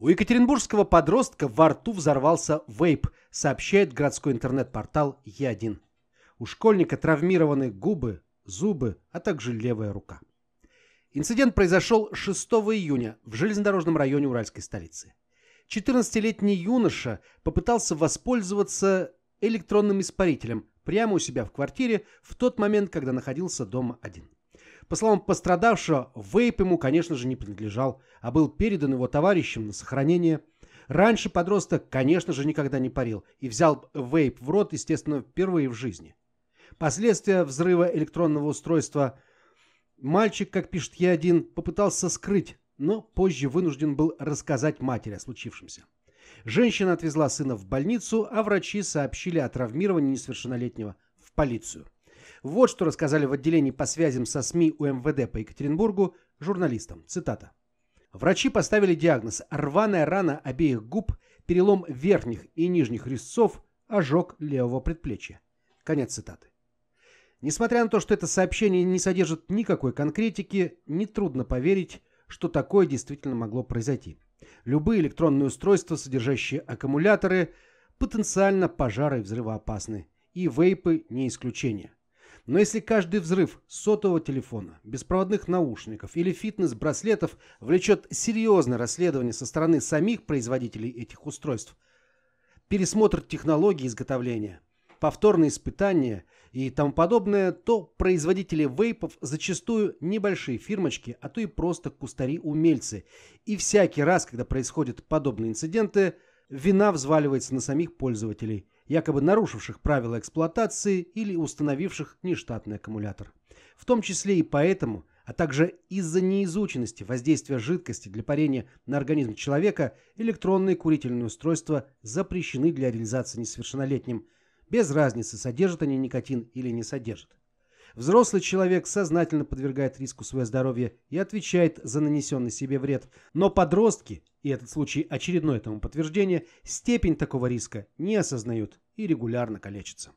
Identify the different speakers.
Speaker 1: У екатеринбургского подростка во рту взорвался вейп, сообщает городской интернет-портал Е1. У школьника травмированы губы, зубы, а также левая рука. Инцидент произошел 6 июня в железнодорожном районе уральской столицы. 14-летний юноша попытался воспользоваться электронным испарителем прямо у себя в квартире в тот момент, когда находился дома один. По словам пострадавшего, вейп ему, конечно же, не принадлежал, а был передан его товарищам на сохранение. Раньше подросток, конечно же, никогда не парил и взял вейп в рот, естественно, впервые в жизни. Последствия взрыва электронного устройства мальчик, как пишет я 1 попытался скрыть, но позже вынужден был рассказать матери о случившемся. Женщина отвезла сына в больницу, а врачи сообщили о травмировании несовершеннолетнего в полицию. Вот что рассказали в отделении по связям со СМИ у МВД по Екатеринбургу журналистам. Цитата. Врачи поставили диагноз «рваная рана обеих губ, перелом верхних и нижних резцов, ожог левого предплечья». Конец цитаты. Несмотря на то, что это сообщение не содержит никакой конкретики, нетрудно поверить, что такое действительно могло произойти. Любые электронные устройства, содержащие аккумуляторы, потенциально пожары и взрывоопасны. И вейпы не исключение. Но если каждый взрыв сотового телефона, беспроводных наушников или фитнес-браслетов влечет серьезное расследование со стороны самих производителей этих устройств, пересмотр технологий изготовления, повторные испытания и тому подобное, то производители вейпов зачастую небольшие фирмочки, а то и просто кустари-умельцы. И всякий раз, когда происходят подобные инциденты, вина взваливается на самих пользователей – якобы нарушивших правила эксплуатации или установивших нештатный аккумулятор. В том числе и поэтому, а также из-за неизученности воздействия жидкости для парения на организм человека, электронные курительные устройства запрещены для реализации несовершеннолетним, без разницы, содержат они никотин или не содержат. Взрослый человек сознательно подвергает риску свое здоровье и отвечает за нанесенный себе вред. Но подростки, и этот случай очередное тому подтверждение, степень такого риска не осознают и регулярно калечатся.